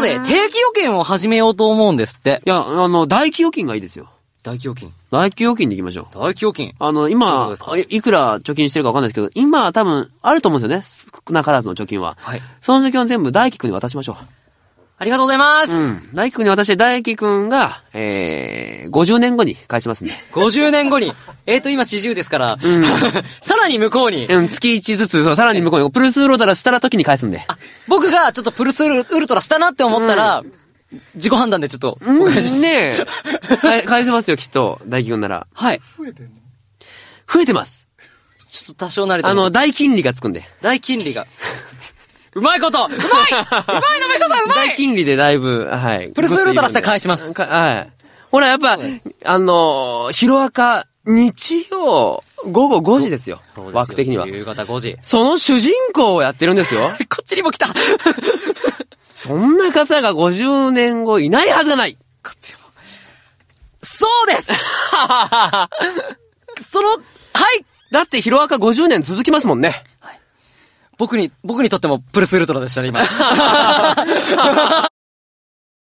で、定期預金を始めようと思うんですって。いや、あの、大企預金がいいですよ。大企預金。大企預金でいきましょう。大企預金。あの、今、いくら貯金してるかわかんないですけど、今多分あると思うんですよね。少なからずの貯金は。はい。その貯金を全部大輝君に渡しましょう。ありがとうございます。うん。大輝くんに私、大輝くんが、えー、50年後に返しますね。50年後に。えっ、ー、と、今40ですから、うん、さらに向こうに。うん、月1ずつ、そう、さらに向こうに、プルスウルトラしたら時に返すんで。あ、僕がちょっとプルスウルトラしたなって思ったら、うん、自己判断でちょっとお返し、うん、ねえ。返せますよ、きっと、大輝くんなら。はい。増えてんの増えてます。ちょっと多少なれてあの、大金利がつくんで。大金利が。うまいことうまい うまいのめこさんうまい大金利でだいぶ、はい。プルスウルトラして返します。はい。ほら、やっぱ、あのー、ヒロアカ、日曜、午後5時ですよ。す枠的には。夕方5時。その主人公をやってるんですよ。こっちにも来た そんな方が50年後いないはずがないこっちも。そうですその、はいだってヒロアカ50年続きますもんね。僕に、僕にとってもプルスウルトラでしたね、今。